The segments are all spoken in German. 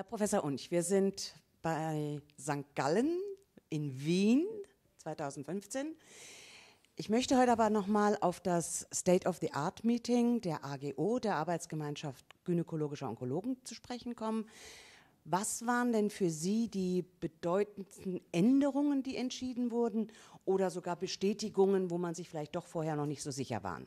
Herr Professor Unch, wir sind bei St. Gallen in Wien 2015. Ich möchte heute aber nochmal auf das State of the Art Meeting der AGO, der Arbeitsgemeinschaft gynäkologischer Onkologen, zu sprechen kommen. Was waren denn für Sie die bedeutendsten Änderungen, die entschieden wurden oder sogar Bestätigungen, wo man sich vielleicht doch vorher noch nicht so sicher waren?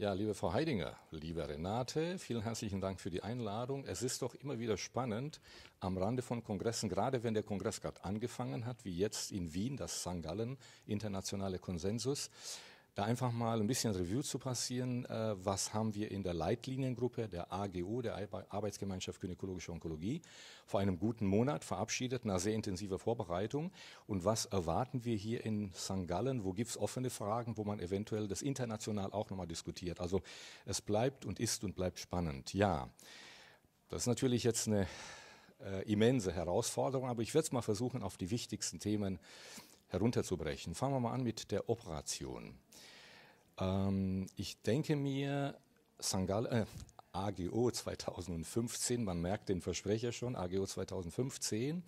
Ja, liebe Frau Heidinger, liebe Renate, vielen herzlichen Dank für die Einladung. Es ist doch immer wieder spannend am Rande von Kongressen, gerade wenn der Kongress gerade angefangen hat, wie jetzt in Wien, das St. Gallen Internationale Konsensus, da einfach mal ein bisschen Review zu passieren. Äh, was haben wir in der Leitliniengruppe der AGO, der Arbeitsgemeinschaft Gynäkologische Onkologie, vor einem guten Monat verabschiedet, nach sehr intensiver Vorbereitung? Und was erwarten wir hier in St. Gallen? Wo gibt es offene Fragen, wo man eventuell das international auch nochmal diskutiert? Also es bleibt und ist und bleibt spannend. Ja, das ist natürlich jetzt eine äh, immense Herausforderung, aber ich werde es mal versuchen, auf die wichtigsten Themen herunterzubrechen. Fangen wir mal an mit der Operation. Ähm, ich denke mir, Sangal, äh, AGO 2015, man merkt den Versprecher schon, AGO 2015,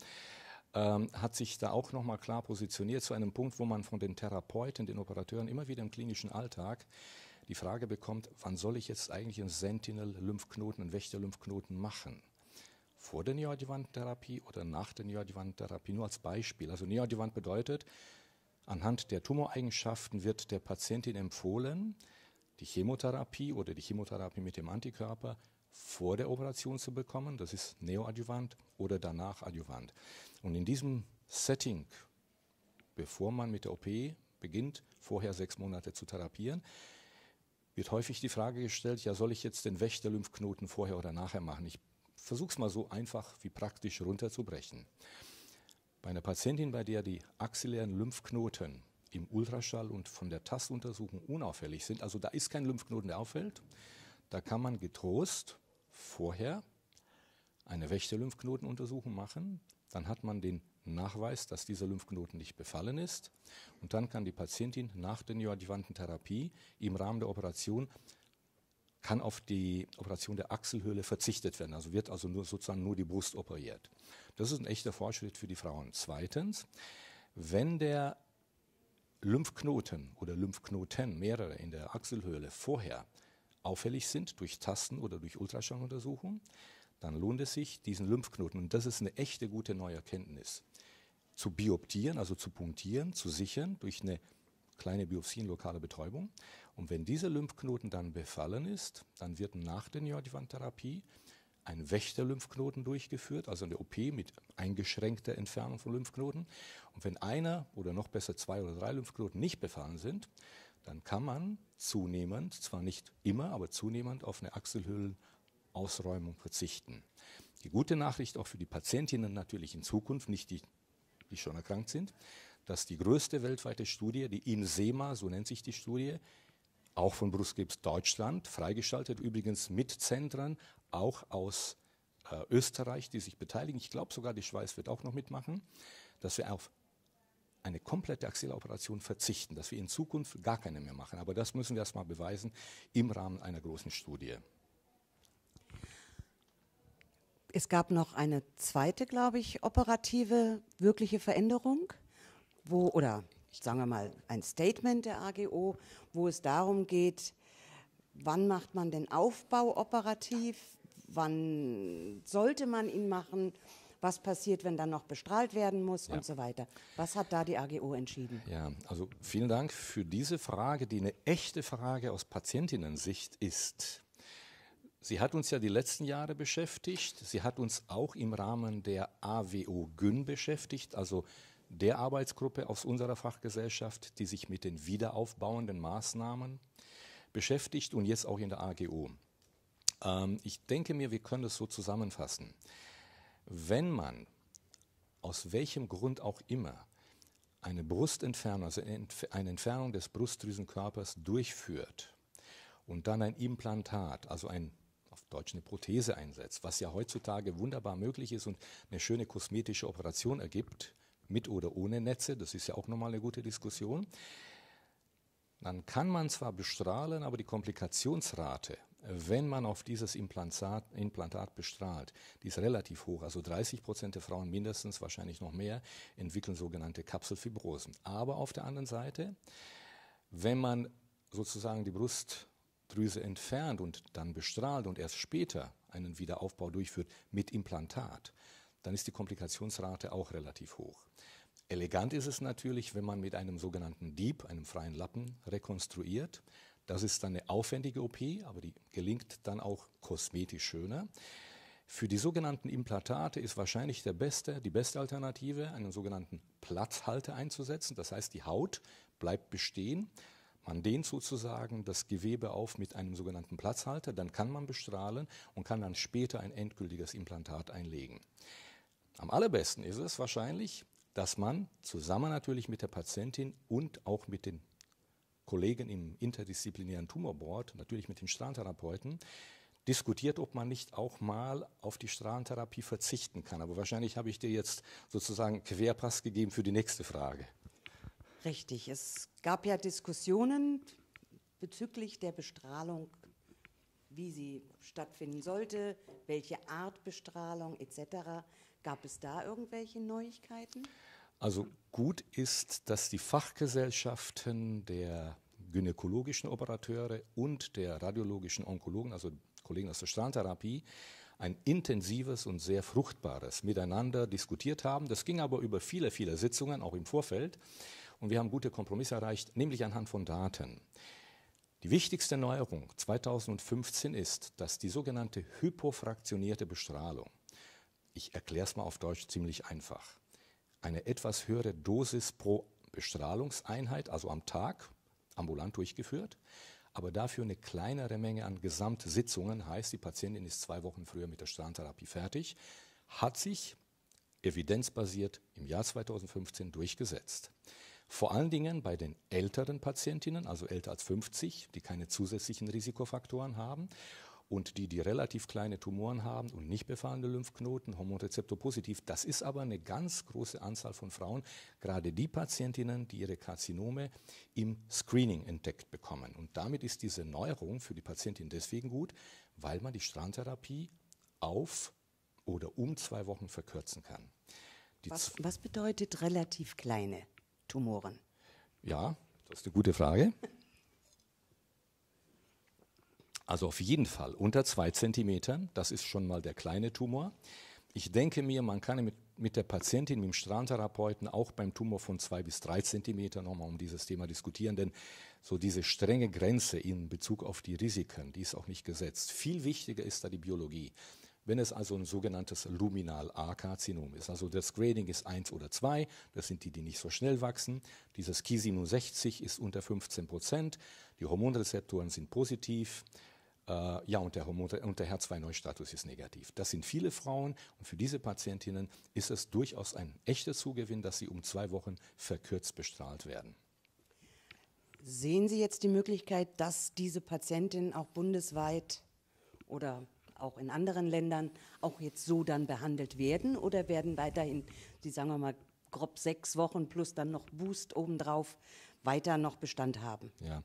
ähm, hat sich da auch nochmal klar positioniert zu einem Punkt, wo man von den Therapeuten, den Operateuren immer wieder im klinischen Alltag die Frage bekommt, wann soll ich jetzt eigentlich einen Sentinel-Lymphknoten, einen Wächter-Lymphknoten machen? Vor der neoadjuvanten Therapie oder nach der neoadjuvanten Therapie? Nur als Beispiel. Also neoadjuvant bedeutet, Anhand der Tumoreigenschaften wird der Patientin empfohlen, die Chemotherapie oder die Chemotherapie mit dem Antikörper vor der Operation zu bekommen, das ist Neoadjuvant oder danach Adjuvant. Und in diesem Setting, bevor man mit der OP beginnt, vorher sechs Monate zu therapieren, wird häufig die Frage gestellt, ja soll ich jetzt den Wächter-Lymphknoten vorher oder nachher machen? Ich versuche es mal so einfach wie praktisch runterzubrechen. Bei einer Patientin, bei der die axillären Lymphknoten im Ultraschall und von der Tastuntersuchung unauffällig sind, also da ist kein Lymphknoten, der auffällt, da kann man getrost vorher eine wächte Lymphknotenuntersuchung machen. Dann hat man den Nachweis, dass dieser Lymphknoten nicht befallen ist. Und dann kann die Patientin nach der neoadjuvanten Therapie im Rahmen der Operation kann auf die Operation der Achselhöhle verzichtet werden. Also wird also nur sozusagen nur die Brust operiert. Das ist ein echter Fortschritt für die Frauen. Zweitens, wenn der Lymphknoten oder Lymphknoten, mehrere in der Achselhöhle, vorher auffällig sind durch Tasten oder durch Ultraschalluntersuchung, dann lohnt es sich, diesen Lymphknoten, und das ist eine echte gute neue Erkenntnis, zu bioptieren, also zu punktieren, zu sichern durch eine kleine Biopsien lokale Betäubung, und wenn dieser Lymphknoten dann befallen ist, dann wird nach der Neoadjuvantherapie ein wächter Lymphknoten durchgeführt, also eine OP mit eingeschränkter Entfernung von Lymphknoten. Und wenn einer oder noch besser zwei oder drei Lymphknoten nicht befallen sind, dann kann man zunehmend, zwar nicht immer, aber zunehmend auf eine Achselhüllenausräumung verzichten. Die gute Nachricht auch für die Patientinnen natürlich in Zukunft, nicht die, die schon erkrankt sind, dass die größte weltweite Studie, die INSEMA, so nennt sich die Studie, auch von Brustkrebs Deutschland freigeschaltet, übrigens mit Zentren, auch aus äh, Österreich, die sich beteiligen. Ich glaube sogar, die Schweiz wird auch noch mitmachen, dass wir auf eine komplette Axilla-Operation verzichten, dass wir in Zukunft gar keine mehr machen. Aber das müssen wir erstmal beweisen im Rahmen einer großen Studie. Es gab noch eine zweite, glaube ich, operative, wirkliche Veränderung, wo, oder ich sage mal, ein Statement der AGO, wo es darum geht, wann macht man den Aufbau operativ, wann sollte man ihn machen, was passiert, wenn dann noch bestrahlt werden muss ja. und so weiter. Was hat da die AGO entschieden? Ja, also vielen Dank für diese Frage, die eine echte Frage aus Patientinnensicht ist. Sie hat uns ja die letzten Jahre beschäftigt. Sie hat uns auch im Rahmen der AWO Gün beschäftigt, also der Arbeitsgruppe aus unserer Fachgesellschaft, die sich mit den wiederaufbauenden Maßnahmen beschäftigt und jetzt auch in der AGO. Ähm, ich denke mir, wir können das so zusammenfassen. Wenn man aus welchem Grund auch immer eine Brustentfernung, also eine Entfernung des Brustdrüsenkörpers durchführt und dann ein Implantat, also ein auf Deutsch eine Prothese einsetzt, was ja heutzutage wunderbar möglich ist und eine schöne kosmetische Operation ergibt, mit oder ohne Netze, das ist ja auch nochmal eine gute Diskussion, dann kann man zwar bestrahlen, aber die Komplikationsrate, wenn man auf dieses Implantat, Implantat bestrahlt, die ist relativ hoch. Also 30 Prozent der Frauen mindestens, wahrscheinlich noch mehr, entwickeln sogenannte Kapselfibrosen. Aber auf der anderen Seite, wenn man sozusagen die Brustdrüse entfernt und dann bestrahlt und erst später einen Wiederaufbau durchführt mit Implantat, dann ist die Komplikationsrate auch relativ hoch. Elegant ist es natürlich, wenn man mit einem sogenannten Dieb, einem freien Lappen, rekonstruiert. Das ist dann eine aufwendige OP, aber die gelingt dann auch kosmetisch schöner. Für die sogenannten Implantate ist wahrscheinlich der beste, die beste Alternative, einen sogenannten Platzhalter einzusetzen. Das heißt, die Haut bleibt bestehen. Man dehnt sozusagen das Gewebe auf mit einem sogenannten Platzhalter, dann kann man bestrahlen und kann dann später ein endgültiges Implantat einlegen. Am allerbesten ist es wahrscheinlich, dass man zusammen natürlich mit der Patientin und auch mit den Kollegen im interdisziplinären Tumorboard, natürlich mit den Strahlentherapeuten, diskutiert, ob man nicht auch mal auf die Strahlentherapie verzichten kann. Aber wahrscheinlich habe ich dir jetzt sozusagen Querpass gegeben für die nächste Frage. Richtig, es gab ja Diskussionen bezüglich der Bestrahlung, wie sie stattfinden sollte, welche Art Bestrahlung etc. Gab es da irgendwelche Neuigkeiten? Also gut ist, dass die Fachgesellschaften der gynäkologischen Operateure und der radiologischen Onkologen, also Kollegen aus der Strahlentherapie, ein intensives und sehr fruchtbares Miteinander diskutiert haben. Das ging aber über viele, viele Sitzungen, auch im Vorfeld. Und wir haben gute Kompromisse erreicht, nämlich anhand von Daten. Die wichtigste Neuerung 2015 ist, dass die sogenannte hypofraktionierte Bestrahlung ich erkläre es mal auf Deutsch ziemlich einfach. Eine etwas höhere Dosis pro Bestrahlungseinheit, also am Tag, ambulant durchgeführt, aber dafür eine kleinere Menge an Gesamtsitzungen, heißt, die Patientin ist zwei Wochen früher mit der Strahlentherapie fertig, hat sich evidenzbasiert im Jahr 2015 durchgesetzt. Vor allen Dingen bei den älteren Patientinnen, also älter als 50, die keine zusätzlichen Risikofaktoren haben und die, die relativ kleine Tumoren haben und nicht befallene Lymphknoten, Hormonrezeptor-positiv. das ist aber eine ganz große Anzahl von Frauen, gerade die Patientinnen, die ihre Karzinome im Screening entdeckt bekommen. Und damit ist diese Neuerung für die Patientin deswegen gut, weil man die Strandtherapie auf oder um zwei Wochen verkürzen kann. Was, was bedeutet relativ kleine Tumoren? Ja, das ist eine gute Frage. Also auf jeden Fall unter zwei Zentimetern, das ist schon mal der kleine Tumor. Ich denke mir, man kann mit, mit der Patientin, mit dem Strahlentherapeuten auch beim Tumor von zwei bis drei Zentimetern nochmal um dieses Thema diskutieren, denn so diese strenge Grenze in Bezug auf die Risiken, die ist auch nicht gesetzt. Viel wichtiger ist da die Biologie. Wenn es also ein sogenanntes Luminal-A-Karzinom ist, also das Grading ist 1 oder 2, das sind die, die nicht so schnell wachsen. Dieses Kisinum 60 ist unter 15 Prozent, die Hormonrezeptoren sind positiv, äh, ja, und der, Hormon und der herz 2 neustatus ist negativ. Das sind viele Frauen und für diese Patientinnen ist es durchaus ein echter Zugewinn, dass sie um zwei Wochen verkürzt bestrahlt werden. Sehen Sie jetzt die Möglichkeit, dass diese Patientinnen auch bundesweit oder auch in anderen Ländern auch jetzt so dann behandelt werden oder werden weiterhin die, sagen wir mal, grob sechs Wochen plus dann noch Boost obendrauf weiter noch Bestand haben. Ja,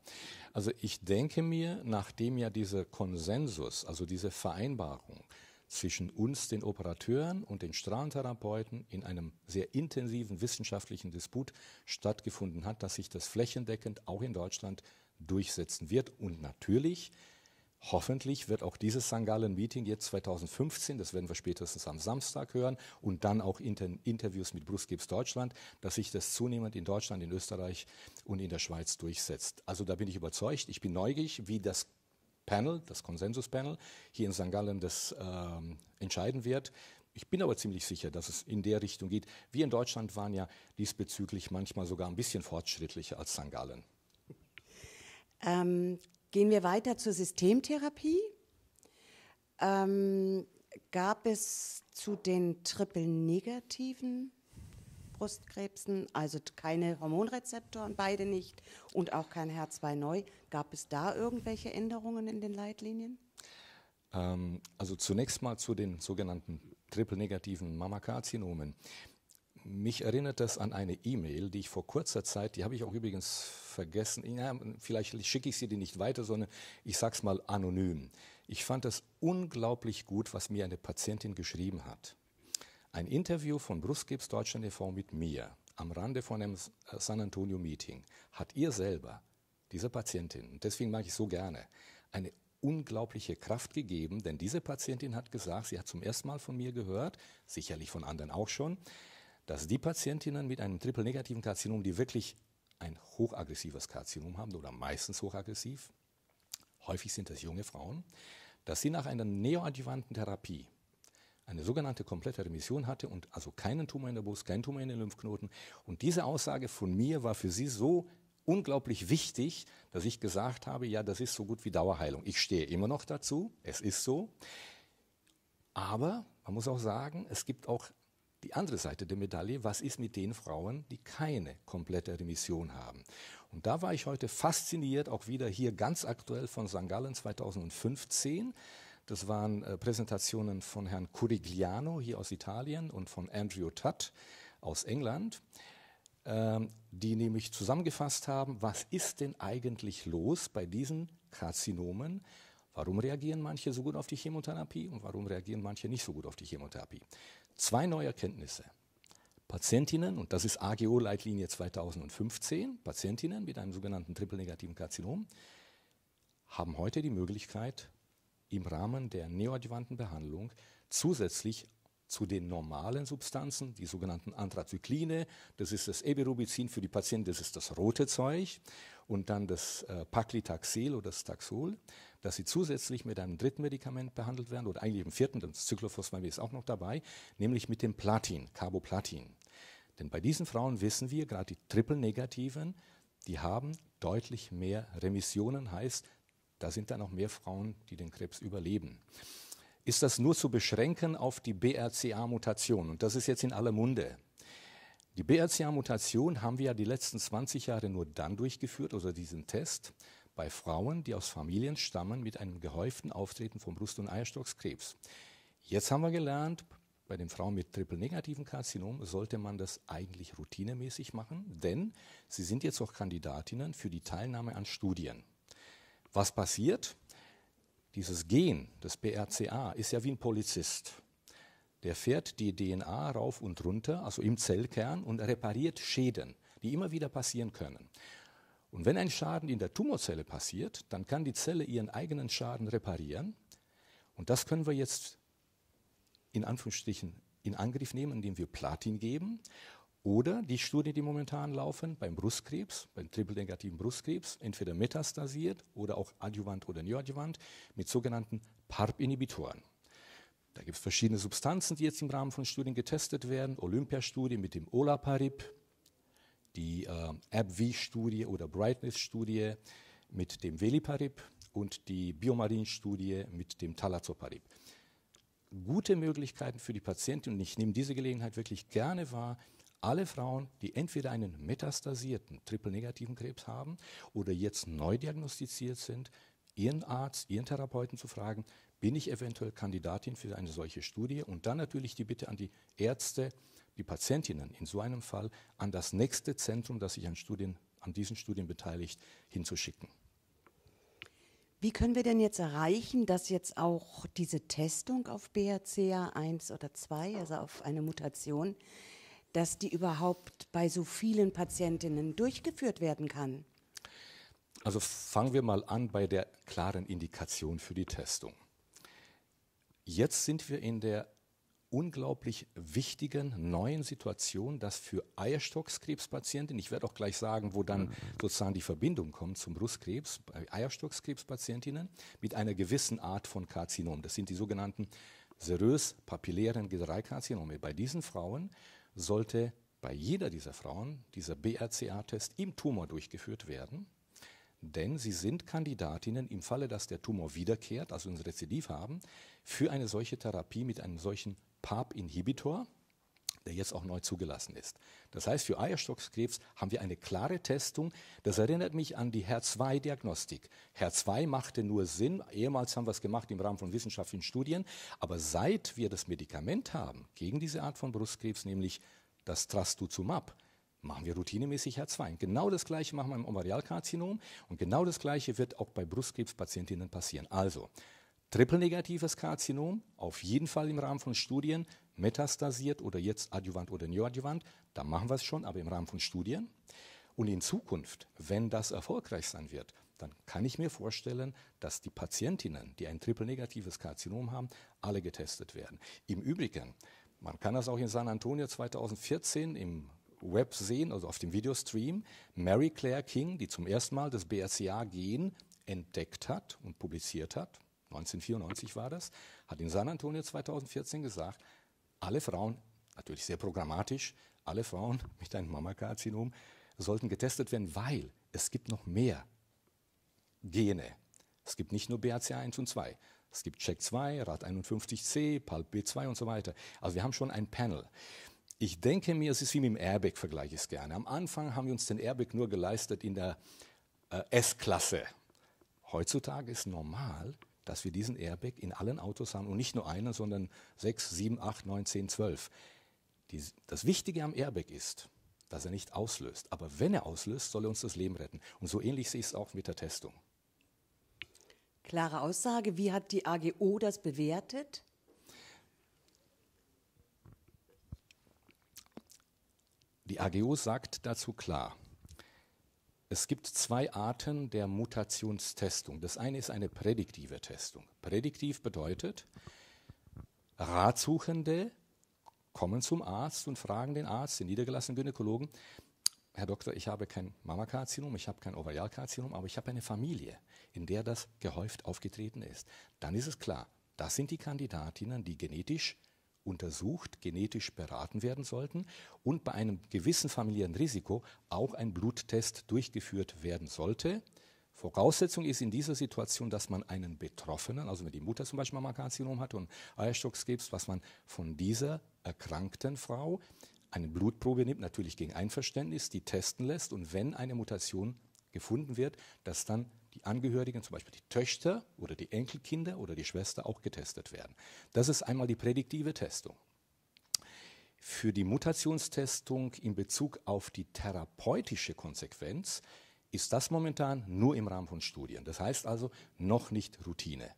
also ich denke mir, nachdem ja dieser Konsensus, also diese Vereinbarung zwischen uns, den Operateuren und den Strahlentherapeuten in einem sehr intensiven wissenschaftlichen Disput stattgefunden hat, dass sich das flächendeckend auch in Deutschland durchsetzen wird und natürlich Hoffentlich wird auch dieses St. Gallen Meeting jetzt 2015, das werden wir spätestens am Samstag hören, und dann auch Inter Interviews mit Brustgips Deutschland, dass sich das zunehmend in Deutschland, in Österreich und in der Schweiz durchsetzt. Also da bin ich überzeugt. Ich bin neugierig, wie das Panel, das Konsensuspanel hier in St. Gallen das ähm, entscheiden wird. Ich bin aber ziemlich sicher, dass es in der Richtung geht. Wir in Deutschland waren ja diesbezüglich manchmal sogar ein bisschen fortschrittlicher als St. Gallen. Ähm, Gehen wir weiter zur Systemtherapie. Ähm, gab es zu den triple-negativen Brustkrebsen, also keine Hormonrezeptoren, beide nicht und auch kein HER2 neu, gab es da irgendwelche Änderungen in den Leitlinien? Ähm, also zunächst mal zu den sogenannten triple-negativen Mammakarzinomen. Mich erinnert das an eine E-Mail, die ich vor kurzer Zeit, die habe ich auch übrigens vergessen, ja, vielleicht schicke ich sie dir nicht weiter, sondern ich sag's mal anonym. Ich fand das unglaublich gut, was mir eine Patientin geschrieben hat. Ein Interview von Brustkrebs Deutschland e.V. mit mir am Rande von einem San Antonio Meeting hat ihr selber, diese Patientin, deswegen mag ich so gerne, eine unglaubliche Kraft gegeben, denn diese Patientin hat gesagt, sie hat zum ersten Mal von mir gehört, sicherlich von anderen auch schon, dass die Patientinnen mit einem triple-negativen Karzinom, die wirklich ein hochaggressives Karzinom haben oder meistens hochaggressiv, häufig sind das junge Frauen, dass sie nach einer neoadjuvanten Therapie eine sogenannte komplette Remission hatte und also keinen Tumor in der Brust, keinen Tumor in den Lymphknoten. Und diese Aussage von mir war für sie so unglaublich wichtig, dass ich gesagt habe, ja, das ist so gut wie Dauerheilung. Ich stehe immer noch dazu, es ist so. Aber man muss auch sagen, es gibt auch die andere Seite der Medaille, was ist mit den Frauen, die keine komplette Remission haben? Und da war ich heute fasziniert, auch wieder hier ganz aktuell von St. Gallen 2015. Das waren äh, Präsentationen von Herrn Curigliano hier aus Italien und von Andrew Tutt aus England, ähm, die nämlich zusammengefasst haben, was ist denn eigentlich los bei diesen Karzinomen? Warum reagieren manche so gut auf die Chemotherapie und warum reagieren manche nicht so gut auf die Chemotherapie? zwei neue Erkenntnisse. Patientinnen, und das ist AGO-Leitlinie 2015, Patientinnen mit einem sogenannten triple-negativen Karzinom haben heute die Möglichkeit, im Rahmen der neoadjuvanten Behandlung zusätzlich zu den normalen Substanzen, die sogenannten Anthrazykline, das ist das Eberubicin für die Patienten, das ist das rote Zeug, und dann das äh, Paclitaxel oder das Taxol, dass sie zusätzlich mit einem dritten Medikament behandelt werden oder eigentlich im vierten, das Cyclophosphamid ist auch noch dabei, nämlich mit dem Platin, Carboplatin. Denn bei diesen Frauen wissen wir, gerade die Triple-Negativen, die haben deutlich mehr Remissionen, heißt, da sind dann auch mehr Frauen, die den Krebs überleben. Ist das nur zu beschränken auf die BRCA-Mutation? Und das ist jetzt in aller Munde. Die BRCA-Mutation haben wir ja die letzten 20 Jahre nur dann durchgeführt, also diesen Test, bei Frauen, die aus Familien stammen mit einem gehäuften Auftreten von Brust- und Eierstockskrebs. Jetzt haben wir gelernt, bei den Frauen mit triple-negativen Karzinom sollte man das eigentlich routinemäßig machen, denn sie sind jetzt auch Kandidatinnen für die Teilnahme an Studien. Was passiert? Dieses Gen, das BRCA, ist ja wie ein Polizist. Der fährt die DNA rauf und runter, also im Zellkern, und repariert Schäden, die immer wieder passieren können. Und wenn ein Schaden in der Tumorzelle passiert, dann kann die Zelle ihren eigenen Schaden reparieren. Und das können wir jetzt in Anführungsstrichen in Angriff nehmen, indem wir Platin geben. Oder die Studien, die momentan laufen, beim Brustkrebs, beim triple-negativen Brustkrebs, entweder metastasiert oder auch adjuvant oder neoadjuvant, mit sogenannten PARP-Inhibitoren. Da gibt es verschiedene Substanzen, die jetzt im Rahmen von Studien getestet werden. Olympiastudie mit dem Olaparib, die äh, AbbVie-Studie oder Brightness-Studie mit dem Veliparib und die Biomarin-Studie mit dem Talazoparib. Gute Möglichkeiten für die Patienten und ich nehme diese Gelegenheit wirklich gerne wahr, alle Frauen, die entweder einen metastasierten, triple-negativen Krebs haben oder jetzt neu diagnostiziert sind, ihren Arzt, ihren Therapeuten zu fragen, bin ich eventuell Kandidatin für eine solche Studie? Und dann natürlich die Bitte an die Ärzte, die Patientinnen in so einem Fall an das nächste Zentrum, das sich an, Studien, an diesen Studien beteiligt, hinzuschicken. Wie können wir denn jetzt erreichen, dass jetzt auch diese Testung auf BRCA1 oder 2, also auf eine Mutation, dass die überhaupt bei so vielen Patientinnen durchgeführt werden kann? Also fangen wir mal an bei der klaren Indikation für die Testung. Jetzt sind wir in der unglaublich wichtigen neuen Situation, dass für Eierstockskrebspatienten, ich werde auch gleich sagen, wo dann mhm. sozusagen die Verbindung kommt zum Brustkrebs, bei Eierstockskrebspatientinnen mit einer gewissen Art von Karzinom. Das sind die sogenannten serös papillären G3-Karzinome. Bei diesen Frauen sollte bei jeder dieser Frauen dieser BRCA-Test im Tumor durchgeführt werden denn sie sind Kandidatinnen im Falle, dass der Tumor wiederkehrt, also ein Rezidiv haben, für eine solche Therapie mit einem solchen PARP-Inhibitor, der jetzt auch neu zugelassen ist. Das heißt, für Eierstockkrebs haben wir eine klare Testung. Das erinnert mich an die HER2-Diagnostik. HER2 machte nur Sinn, ehemals haben wir es gemacht im Rahmen von wissenschaftlichen Studien, aber seit wir das Medikament haben gegen diese Art von Brustkrebs, nämlich das Trastuzumab, machen wir routinemäßig HER2. Und genau das Gleiche machen wir im Ovarialkarzinom und genau das Gleiche wird auch bei Brustkrebspatientinnen passieren. Also, triple-negatives Karzinom, auf jeden Fall im Rahmen von Studien, metastasiert oder jetzt adjuvant oder neoadjuvant, da machen wir es schon, aber im Rahmen von Studien. Und in Zukunft, wenn das erfolgreich sein wird, dann kann ich mir vorstellen, dass die Patientinnen, die ein triple-negatives Karzinom haben, alle getestet werden. Im Übrigen, man kann das auch in San Antonio 2014 im Web sehen, also auf dem Videostream, Mary Claire King, die zum ersten Mal das BRCA-Gen entdeckt hat und publiziert hat, 1994 war das, hat in San Antonio 2014 gesagt, alle Frauen, natürlich sehr programmatisch, alle Frauen mit einem Mammakarzinom sollten getestet werden, weil es gibt noch mehr Gene. Es gibt nicht nur BRCA1 und 2, es gibt CHECK2, RAT51C, PALP b 2 und so weiter. Also wir haben schon ein Panel. Ich denke mir, es ist wie mit dem Airbag, vergleiche ich es gerne. Am Anfang haben wir uns den Airbag nur geleistet in der äh, S-Klasse. Heutzutage ist normal, dass wir diesen Airbag in allen Autos haben und nicht nur einen, sondern sechs, sieben, acht, neun, zehn, zwölf. das Wichtige am Airbag ist, dass er nicht auslöst. Aber wenn er auslöst, soll er uns das Leben retten. Und so ähnlich sehe ich es auch mit der Testung. Klare Aussage. Wie hat die AGO das bewertet? Die AGO sagt dazu klar, es gibt zwei Arten der Mutationstestung. Das eine ist eine prädiktive Testung. Prädiktiv bedeutet, Ratsuchende kommen zum Arzt und fragen den Arzt, den niedergelassenen Gynäkologen, Herr Doktor, ich habe kein Mammakarzinom, ich habe kein Ovarialkarzinom, aber ich habe eine Familie, in der das gehäuft aufgetreten ist. Dann ist es klar, das sind die Kandidatinnen, die genetisch untersucht, genetisch beraten werden sollten und bei einem gewissen familiären Risiko auch ein Bluttest durchgeführt werden sollte. Voraussetzung ist in dieser Situation, dass man einen Betroffenen, also wenn die Mutter zum Beispiel mal Karzinom hat und Eierstocks Eierstockskrebs, was man von dieser erkrankten Frau eine Blutprobe nimmt, natürlich gegen Einverständnis, die testen lässt und wenn eine Mutation gefunden wird, dass dann die Angehörigen, zum Beispiel die Töchter oder die Enkelkinder oder die Schwester auch getestet werden. Das ist einmal die prädiktive Testung. Für die Mutationstestung in Bezug auf die therapeutische Konsequenz ist das momentan nur im Rahmen von Studien. Das heißt also noch nicht Routine.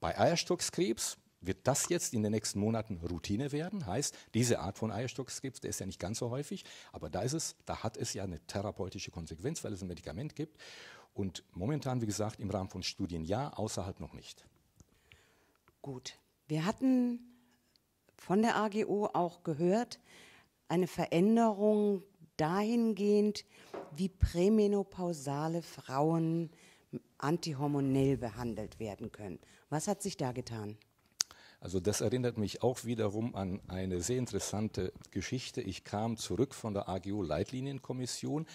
Bei Eierstockskrebs wird das jetzt in den nächsten Monaten Routine werden. Heißt, diese Art von Eierstockskrebs, der ist ja nicht ganz so häufig, aber da ist es, da hat es ja eine therapeutische Konsequenz, weil es ein Medikament gibt. Und momentan, wie gesagt, im Rahmen von Studien ja, außerhalb noch nicht. Gut. Wir hatten von der AGO auch gehört, eine Veränderung dahingehend, wie prämenopausale Frauen antihormonell behandelt werden können. Was hat sich da getan? Also das erinnert mich auch wiederum an eine sehr interessante Geschichte. Ich kam zurück von der AGO Leitlinienkommission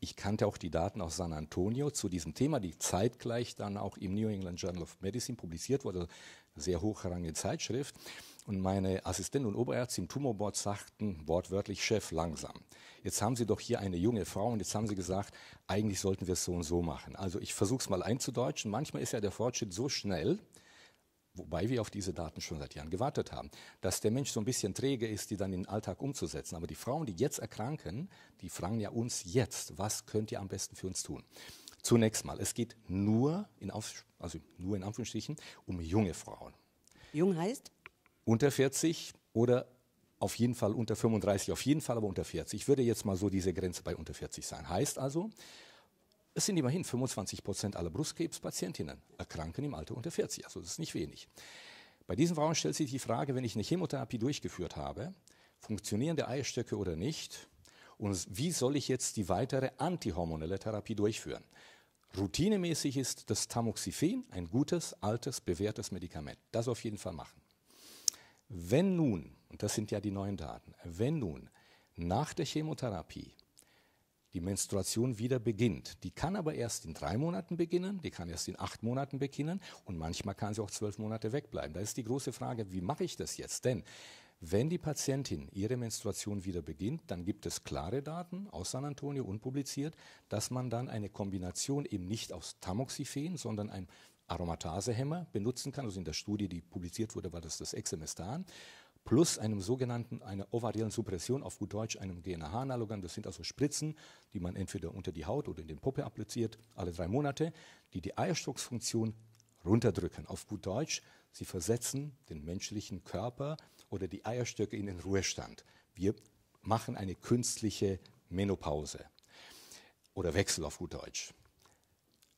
ich kannte auch die Daten aus San Antonio zu diesem Thema, die zeitgleich dann auch im New England Journal of Medicine publiziert wurde, sehr hochrangige Zeitschrift. Und meine Assistentin und Oberärztin im Tumorboard sagten wortwörtlich, Chef, langsam. Jetzt haben Sie doch hier eine junge Frau und jetzt haben Sie gesagt, eigentlich sollten wir es so und so machen. Also ich versuche es mal einzudeutschen. Manchmal ist ja der Fortschritt so schnell, wobei wir auf diese Daten schon seit Jahren gewartet haben. Dass der Mensch so ein bisschen träge ist, die dann in den Alltag umzusetzen. Aber die Frauen, die jetzt erkranken, die fragen ja uns jetzt, was könnt ihr am besten für uns tun? Zunächst mal, es geht nur in, Auf, also nur in Anführungsstrichen um junge Frauen. Jung heißt? Unter 40 oder auf jeden Fall unter 35, auf jeden Fall aber unter 40. Ich würde jetzt mal so diese Grenze bei unter 40 sein. Heißt also, es sind immerhin 25 Prozent aller Brustkrebspatientinnen erkranken im Alter unter 40, also das ist nicht wenig. Bei diesen Frauen stellt sich die Frage, wenn ich eine Chemotherapie durchgeführt habe, funktionieren die Eierstöcke oder nicht? Und wie soll ich jetzt die weitere antihormonelle Therapie durchführen? Routinemäßig ist das Tamoxifen ein gutes, altes, bewährtes Medikament. Das auf jeden Fall machen. Wenn nun, und das sind ja die neuen Daten, wenn nun nach der Chemotherapie die Menstruation wieder beginnt. Die kann aber erst in drei Monaten beginnen, die kann erst in acht Monaten beginnen und manchmal kann sie auch zwölf Monate wegbleiben. Da ist die große Frage, wie mache ich das jetzt? Denn wenn die Patientin ihre Menstruation wieder beginnt, dann gibt es klare Daten aus San Antonio, unpubliziert, dass man dann eine Kombination eben nicht aus Tamoxifen, sondern ein Aromatasehemmer benutzen kann. Also in der Studie, die publiziert wurde, war das das Exemestan plus einem sogenannten, einer ovariellen Suppression, auf gut Deutsch einem GNAH-Analogan. Das sind also Spritzen, die man entweder unter die Haut oder in den Puppe appliziert, alle drei Monate, die die Eierstocksfunktion runterdrücken. Auf gut Deutsch, sie versetzen den menschlichen Körper oder die Eierstöcke in den Ruhestand. Wir machen eine künstliche Menopause oder Wechsel auf gut Deutsch.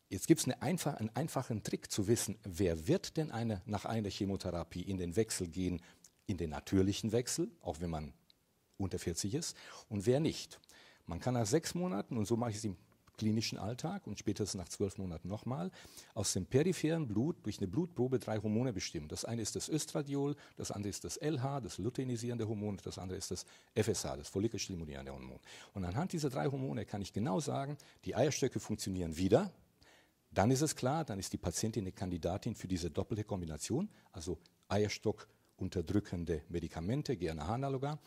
Jetzt gibt es eine einfach, einen einfachen Trick zu wissen, wer wird denn eine, nach einer Chemotherapie in den Wechsel gehen in den natürlichen Wechsel, auch wenn man unter 40 ist, und wer nicht. Man kann nach sechs Monaten, und so mache ich es im klinischen Alltag und spätestens nach zwölf Monaten nochmal, aus dem peripheren Blut durch eine Blutprobe drei Hormone bestimmen. Das eine ist das Östradiol, das andere ist das LH, das luteinisierende Hormon, das andere ist das FSH, das follikelstimulierende Hormon. Und anhand dieser drei Hormone kann ich genau sagen, die Eierstöcke funktionieren wieder. Dann ist es klar, dann ist die Patientin eine Kandidatin für diese doppelte Kombination, also Eierstock, unterdrückende Medikamente, GNAH-Analoga,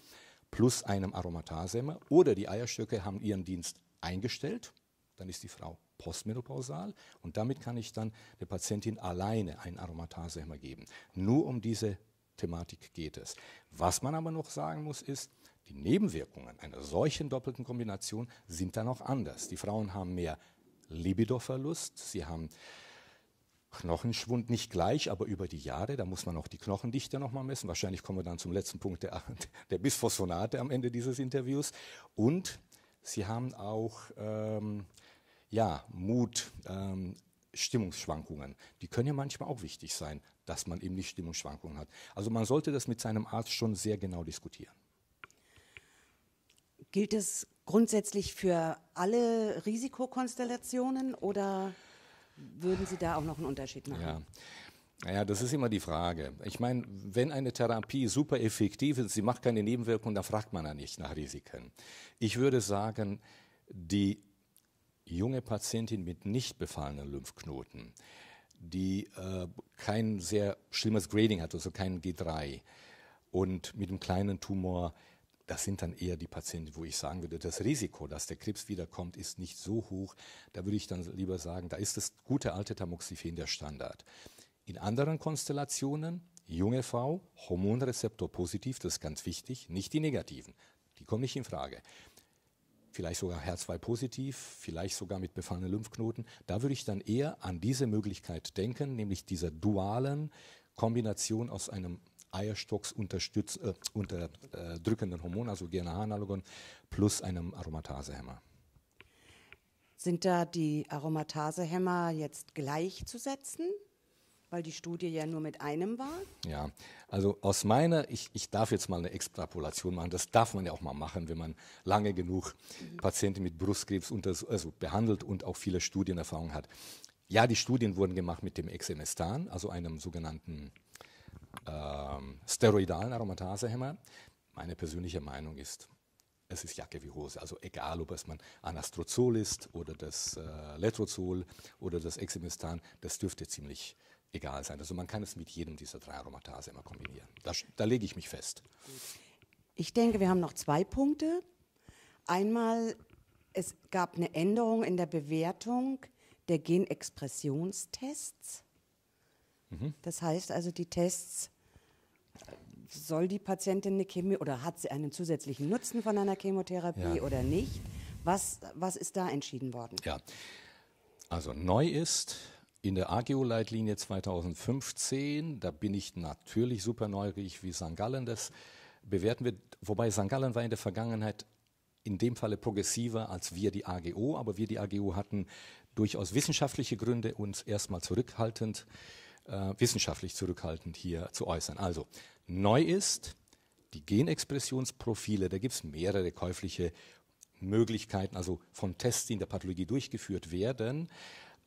plus einem Aromatasehemmer oder die Eierstöcke haben ihren Dienst eingestellt, dann ist die Frau postmenopausal und damit kann ich dann der Patientin alleine einen Aromatasehemmer geben. Nur um diese Thematik geht es. Was man aber noch sagen muss, ist, die Nebenwirkungen einer solchen doppelten Kombination sind dann auch anders. Die Frauen haben mehr Libidoverlust, sie haben Knochenschwund nicht gleich, aber über die Jahre, da muss man auch die Knochendichte nochmal messen. Wahrscheinlich kommen wir dann zum letzten Punkt der, der Bisphosphonate am Ende dieses Interviews. Und sie haben auch ähm, ja, Mut, ähm, Stimmungsschwankungen. Die können ja manchmal auch wichtig sein, dass man eben nicht Stimmungsschwankungen hat. Also man sollte das mit seinem Arzt schon sehr genau diskutieren. Gilt es grundsätzlich für alle Risikokonstellationen oder? würden Sie da auch noch einen Unterschied machen? Ja. Ja, das ist immer die Frage. Ich meine, wenn eine Therapie super effektiv ist, sie macht keine Nebenwirkungen, dann fragt man ja nicht nach Risiken. Ich würde sagen, die junge Patientin mit nicht befallenen Lymphknoten, die äh, kein sehr schlimmes Grading hat, also kein G3 und mit einem kleinen Tumor, das sind dann eher die Patienten, wo ich sagen würde, das Risiko, dass der Krebs wiederkommt, ist nicht so hoch. Da würde ich dann lieber sagen, da ist das gute alte Tamoxifen der Standard. In anderen Konstellationen, junge Frau, Hormonrezeptor positiv, das ist ganz wichtig, nicht die negativen. Die kommen nicht in Frage. Vielleicht sogar HER2 positiv, vielleicht sogar mit befallenen Lymphknoten. Da würde ich dann eher an diese Möglichkeit denken, nämlich dieser dualen Kombination aus einem Eierstocks unterstütz, äh, unterdrückenden äh, Hormon, also gna analogon plus einem Aromatasehemmer. Sind da die Aromatasehemmer jetzt gleichzusetzen? Weil die Studie ja nur mit einem war? Ja, also aus meiner, ich, ich darf jetzt mal eine Extrapolation machen, das darf man ja auch mal machen, wenn man lange genug mhm. Patienten mit Brustkrebs also behandelt und auch viele Studienerfahrungen hat. Ja, die Studien wurden gemacht mit dem Exemestan, also einem sogenannten ähm, steroidalen Aromatasehämmer. Meine persönliche Meinung ist, es ist Jacke wie Hose. Also egal, ob es man Anastrozol ist oder das äh, Letrozol oder das Eximistan, das dürfte ziemlich egal sein. Also man kann es mit jedem dieser drei Aromatase kombinieren. Da, da lege ich mich fest. Ich denke, wir haben noch zwei Punkte. Einmal, es gab eine Änderung in der Bewertung der Genexpressionstests. Mhm. Das heißt also, die Tests soll die Patientin eine Chemie oder hat sie einen zusätzlichen Nutzen von einer Chemotherapie ja. oder nicht? Was, was ist da entschieden worden? Ja, also neu ist in der AGO-Leitlinie 2015, da bin ich natürlich super neugierig, wie St. Gallen das bewerten wird, wobei St. Gallen war in der Vergangenheit in dem Falle progressiver als wir die AGO, aber wir die AGO hatten durchaus wissenschaftliche Gründe, uns erstmal zurückhaltend äh, äh, wissenschaftlich zurückhaltend hier zu äußern. Also neu ist die Genexpressionsprofile. Da gibt es mehrere käufliche Möglichkeiten, also von Tests, die in der Pathologie durchgeführt werden,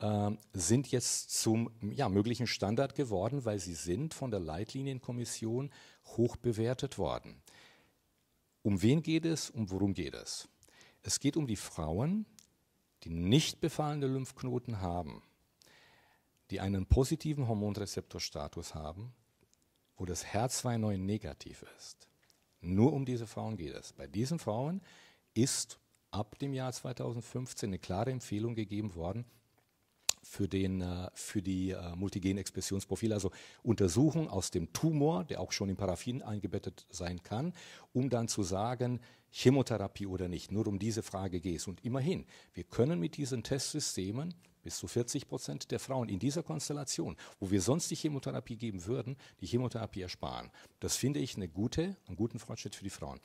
äh, sind jetzt zum ja, möglichen Standard geworden, weil sie sind von der Leitlinienkommission hoch bewertet worden. Um wen geht es? Um worum geht es? Es geht um die Frauen, die nicht befallene Lymphknoten haben die einen positiven Hormonrezeptorstatus haben, wo das her 2 9 negativ ist. Nur um diese Frauen geht es. Bei diesen Frauen ist ab dem Jahr 2015 eine klare Empfehlung gegeben worden für, den, äh, für die äh, multigen Expressionsprofile, also Untersuchung aus dem Tumor, der auch schon in Paraffin eingebettet sein kann, um dann zu sagen, Chemotherapie oder nicht. Nur um diese Frage geht es. Und immerhin, wir können mit diesen Testsystemen bis zu 40 Prozent der Frauen in dieser Konstellation, wo wir sonst die Chemotherapie geben würden, die Chemotherapie ersparen. Das finde ich eine gute, einen guten Fortschritt für die Frauen.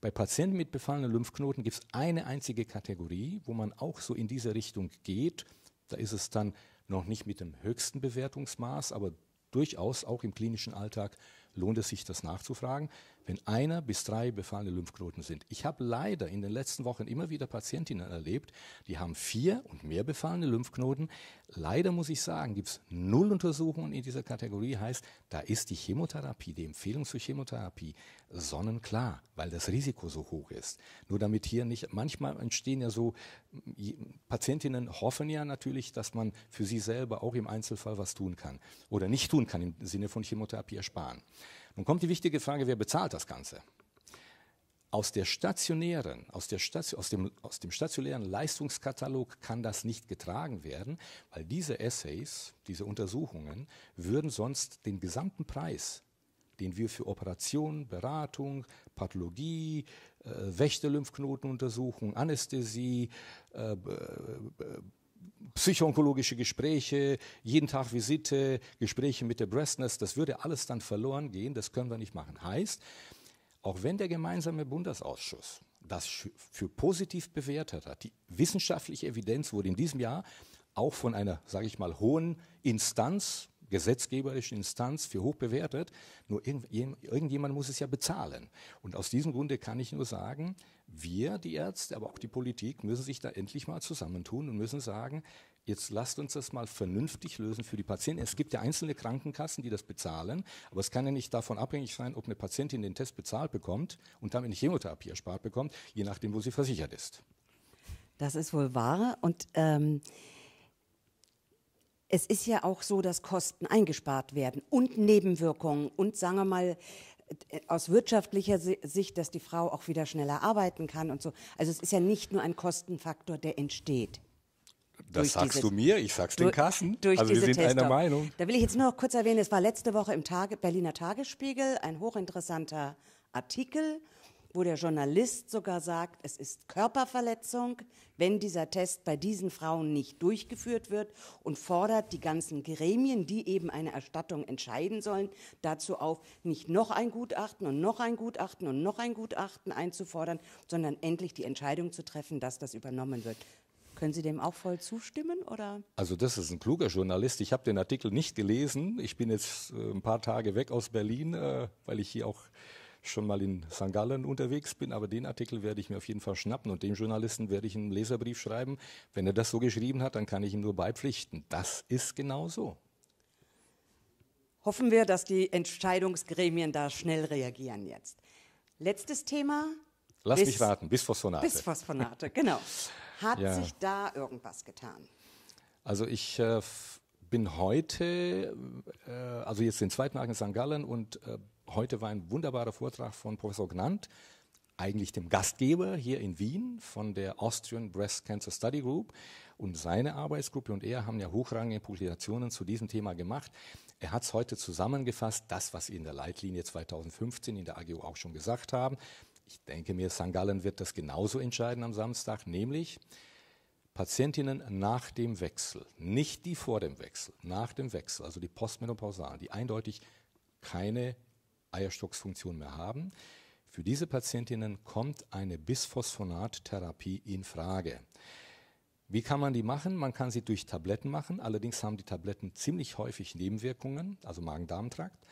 Bei Patienten mit befallenen Lymphknoten gibt es eine einzige Kategorie, wo man auch so in diese Richtung geht. Da ist es dann noch nicht mit dem höchsten Bewertungsmaß, aber durchaus auch im klinischen Alltag lohnt es sich, das nachzufragen wenn einer bis drei befallene Lymphknoten sind. Ich habe leider in den letzten Wochen immer wieder Patientinnen erlebt, die haben vier und mehr befallene Lymphknoten. Leider muss ich sagen, gibt es null Untersuchungen in dieser Kategorie. Heißt, da ist die Chemotherapie, die Empfehlung zur Chemotherapie sonnenklar, weil das Risiko so hoch ist. Nur damit hier nicht, manchmal entstehen ja so, hm, Patientinnen hoffen ja natürlich, dass man für sie selber auch im Einzelfall was tun kann oder nicht tun kann im Sinne von Chemotherapie ersparen. Nun kommt die wichtige Frage, wer bezahlt das Ganze? Aus, der stationären, aus, der Station, aus, dem, aus dem stationären Leistungskatalog kann das nicht getragen werden, weil diese Essays, diese Untersuchungen würden sonst den gesamten Preis den wir für Operationen, Beratung, Pathologie, äh, Wächterlymphknotenuntersuchung, Anästhesie, äh, äh psychoonkologische Gespräche, jeden Tag Visite, Gespräche mit der Breastness, das würde alles dann verloren gehen, das können wir nicht machen. Heißt, auch wenn der gemeinsame Bundesausschuss das für positiv bewertet hat, die wissenschaftliche Evidenz wurde in diesem Jahr auch von einer, sage ich mal, hohen Instanz gesetzgeberischen Instanz für hoch bewertet. Nur irgend, irgendjemand muss es ja bezahlen. Und aus diesem Grunde kann ich nur sagen, wir, die Ärzte, aber auch die Politik, müssen sich da endlich mal zusammentun und müssen sagen, jetzt lasst uns das mal vernünftig lösen für die Patienten. Es gibt ja einzelne Krankenkassen, die das bezahlen, aber es kann ja nicht davon abhängig sein, ob eine Patientin den Test bezahlt bekommt und damit eine Chemotherapie erspart bekommt, je nachdem, wo sie versichert ist. Das ist wohl wahr. Und ähm, es ist ja auch so, dass Kosten eingespart werden und Nebenwirkungen und sagen wir mal äh, aus wirtschaftlicher Sicht, dass die Frau auch wieder schneller arbeiten kann und so. Also es ist ja nicht nur ein Kostenfaktor, der entsteht. Das sagst diese, du mir, ich sag's den Carsten. also wir sind Testdog. einer Meinung. Da will ich jetzt nur noch kurz erwähnen, es war letzte Woche im Tage, Berliner Tagesspiegel ein hochinteressanter Artikel wo der Journalist sogar sagt, es ist Körperverletzung, wenn dieser Test bei diesen Frauen nicht durchgeführt wird und fordert die ganzen Gremien, die eben eine Erstattung entscheiden sollen, dazu auf, nicht noch ein Gutachten und noch ein Gutachten und noch ein Gutachten einzufordern, sondern endlich die Entscheidung zu treffen, dass das übernommen wird. Können Sie dem auch voll zustimmen? Oder? Also das ist ein kluger Journalist. Ich habe den Artikel nicht gelesen. Ich bin jetzt äh, ein paar Tage weg aus Berlin, äh, weil ich hier auch schon mal in St. Gallen unterwegs bin, aber den Artikel werde ich mir auf jeden Fall schnappen und dem Journalisten werde ich einen Leserbrief schreiben. Wenn er das so geschrieben hat, dann kann ich ihm nur beipflichten. Das ist genau so. Hoffen wir, dass die Entscheidungsgremien da schnell reagieren jetzt. Letztes Thema. Lass bis, mich raten, Bisphosphonate. Bisphosphonate, genau. Hat ja. sich da irgendwas getan? Also ich äh, bin heute, äh, also jetzt den zweiten Tag in St. Gallen und äh, Heute war ein wunderbarer Vortrag von Professor Gnant, eigentlich dem Gastgeber hier in Wien von der Austrian Breast Cancer Study Group. Und seine Arbeitsgruppe und er haben ja hochrangige Publikationen zu diesem Thema gemacht. Er hat es heute zusammengefasst, das, was Sie in der Leitlinie 2015 in der AGU auch schon gesagt haben. Ich denke mir, St. Gallen wird das genauso entscheiden am Samstag, nämlich Patientinnen nach dem Wechsel, nicht die vor dem Wechsel, nach dem Wechsel, also die postmenopausalen, die eindeutig keine Eierstocksfunktion mehr haben. Für diese Patientinnen kommt eine Bisphosphonat-Therapie in Frage. Wie kann man die machen? Man kann sie durch Tabletten machen. Allerdings haben die Tabletten ziemlich häufig Nebenwirkungen, also Magen-Darm-Trakt.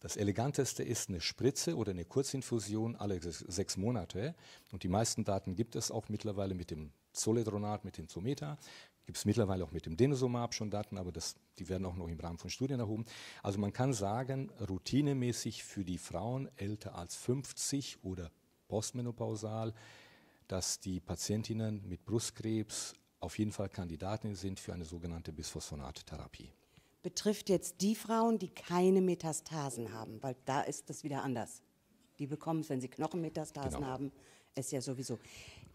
Das eleganteste ist eine Spritze oder eine Kurzinfusion alle sechs Monate. Und die meisten Daten gibt es auch mittlerweile mit dem Zoledronat, mit dem Zometa. Gibt es mittlerweile auch mit dem Denosumab schon Daten, aber das, die werden auch noch im Rahmen von Studien erhoben. Also man kann sagen, routinemäßig für die Frauen älter als 50 oder postmenopausal, dass die Patientinnen mit Brustkrebs auf jeden Fall Kandidatinnen sind für eine sogenannte Bisphosphonat-Therapie. Betrifft jetzt die Frauen, die keine Metastasen haben, weil da ist das wieder anders. Die bekommen es, wenn sie Knochenmetastasen genau. haben, ist ja sowieso.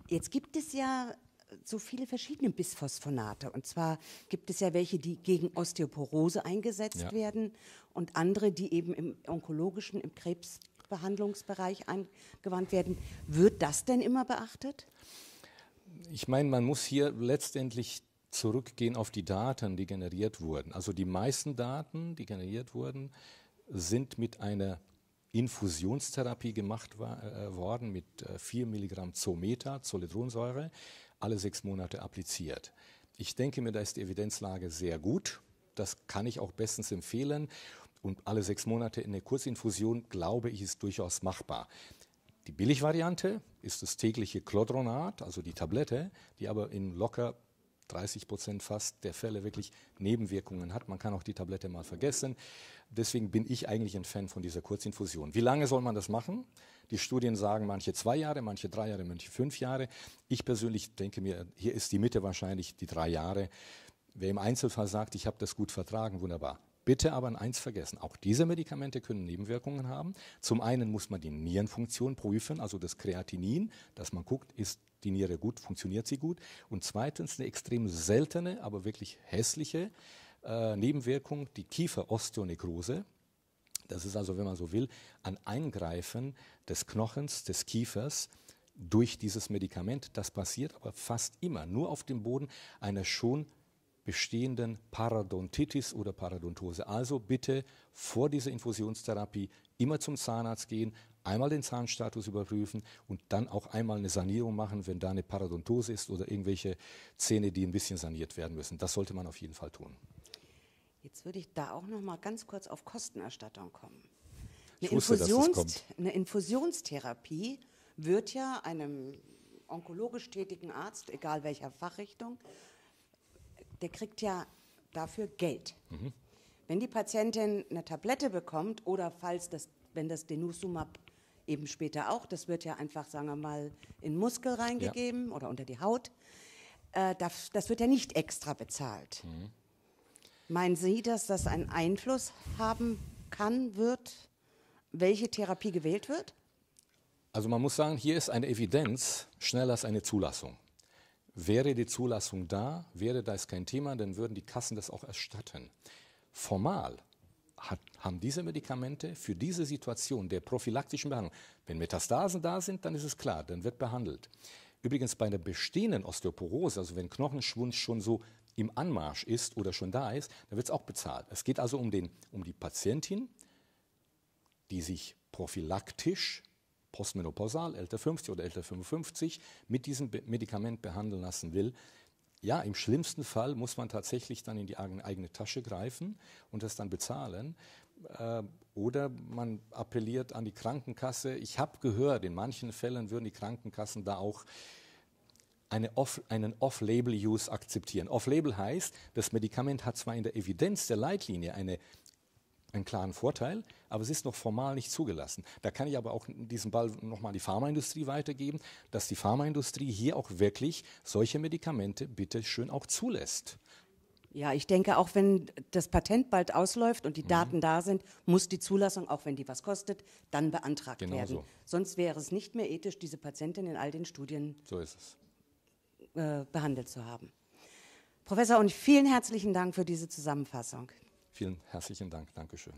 Jetzt gibt es ja so viele verschiedene Bisphosphonate. Und zwar gibt es ja welche, die gegen Osteoporose eingesetzt ja. werden und andere, die eben im onkologischen, im Krebsbehandlungsbereich angewandt werden. Wird das denn immer beachtet? Ich meine, man muss hier letztendlich zurückgehen auf die Daten, die generiert wurden. Also die meisten Daten, die generiert wurden, sind mit einer Infusionstherapie gemacht war, äh, worden mit äh, 4 Milligramm Zometa, Zoledronsäure alle sechs Monate appliziert. Ich denke mir, da ist die Evidenzlage sehr gut. Das kann ich auch bestens empfehlen. Und alle sechs Monate in der Kurzinfusion, glaube ich, ist durchaus machbar. Die Billigvariante ist das tägliche Clodronat, also die Tablette, die aber in locker 30 Prozent fast der Fälle wirklich Nebenwirkungen hat. Man kann auch die Tablette mal vergessen. Deswegen bin ich eigentlich ein Fan von dieser Kurzinfusion. Wie lange soll man das machen? Die Studien sagen manche zwei Jahre, manche drei Jahre, manche fünf Jahre. Ich persönlich denke mir, hier ist die Mitte wahrscheinlich die drei Jahre. Wer im Einzelfall sagt, ich habe das gut vertragen, wunderbar. Bitte aber an eins vergessen, auch diese Medikamente können Nebenwirkungen haben. Zum einen muss man die Nierenfunktion prüfen, also das Kreatinin, dass man guckt, ist die Niere gut, funktioniert sie gut. Und zweitens eine extrem seltene, aber wirklich hässliche äh, Nebenwirkung, die Kieferosteonekrose. Das ist also, wenn man so will, ein Eingreifen des Knochens, des Kiefers durch dieses Medikament. Das passiert aber fast immer nur auf dem Boden einer schon bestehenden Parodontitis oder Parodontose. Also bitte vor dieser Infusionstherapie immer zum Zahnarzt gehen, einmal den Zahnstatus überprüfen und dann auch einmal eine Sanierung machen, wenn da eine Parodontose ist oder irgendwelche Zähne, die ein bisschen saniert werden müssen. Das sollte man auf jeden Fall tun. Jetzt würde ich da auch noch mal ganz kurz auf Kostenerstattung kommen. Eine, wusste, Infusions eine Infusionstherapie wird ja einem onkologisch tätigen Arzt, egal welcher Fachrichtung, der kriegt ja dafür Geld. Mhm. Wenn die Patientin eine Tablette bekommt oder falls das, wenn das Denosumab eben später auch, das wird ja einfach, sagen wir mal, in Muskel reingegeben ja. oder unter die Haut, äh, das, das, wird ja nicht extra bezahlt. Mhm. Meinen Sie, dass das einen Einfluss haben kann, wird, welche Therapie gewählt wird? Also man muss sagen, hier ist eine Evidenz schneller als eine Zulassung. Wäre die Zulassung da, wäre das kein Thema, dann würden die Kassen das auch erstatten. Formal hat, haben diese Medikamente für diese Situation der prophylaktischen Behandlung, wenn Metastasen da sind, dann ist es klar, dann wird behandelt. Übrigens bei einer bestehenden Osteoporose, also wenn Knochenschwund schon so im Anmarsch ist oder schon da ist, dann wird es auch bezahlt. Es geht also um, den, um die Patientin, die sich prophylaktisch postmenopausal, älter 50 oder älter 55, mit diesem Medikament behandeln lassen will. Ja, im schlimmsten Fall muss man tatsächlich dann in die eigene Tasche greifen und das dann bezahlen. Äh, oder man appelliert an die Krankenkasse. Ich habe gehört, in manchen Fällen würden die Krankenkassen da auch eine off, einen Off-Label-Use akzeptieren. Off-Label heißt, das Medikament hat zwar in der Evidenz der Leitlinie eine, einen klaren Vorteil, aber es ist noch formal nicht zugelassen. Da kann ich aber auch diesen Ball nochmal an die Pharmaindustrie weitergeben, dass die Pharmaindustrie hier auch wirklich solche Medikamente bitte schön auch zulässt. Ja, ich denke, auch wenn das Patent bald ausläuft und die mhm. Daten da sind, muss die Zulassung, auch wenn die was kostet, dann beantragt genau werden. So. Sonst wäre es nicht mehr ethisch, diese Patientin in all den Studien so ist es. Äh, behandelt zu haben. Professor, und vielen herzlichen Dank für diese Zusammenfassung. Vielen herzlichen Dank. Dankeschön.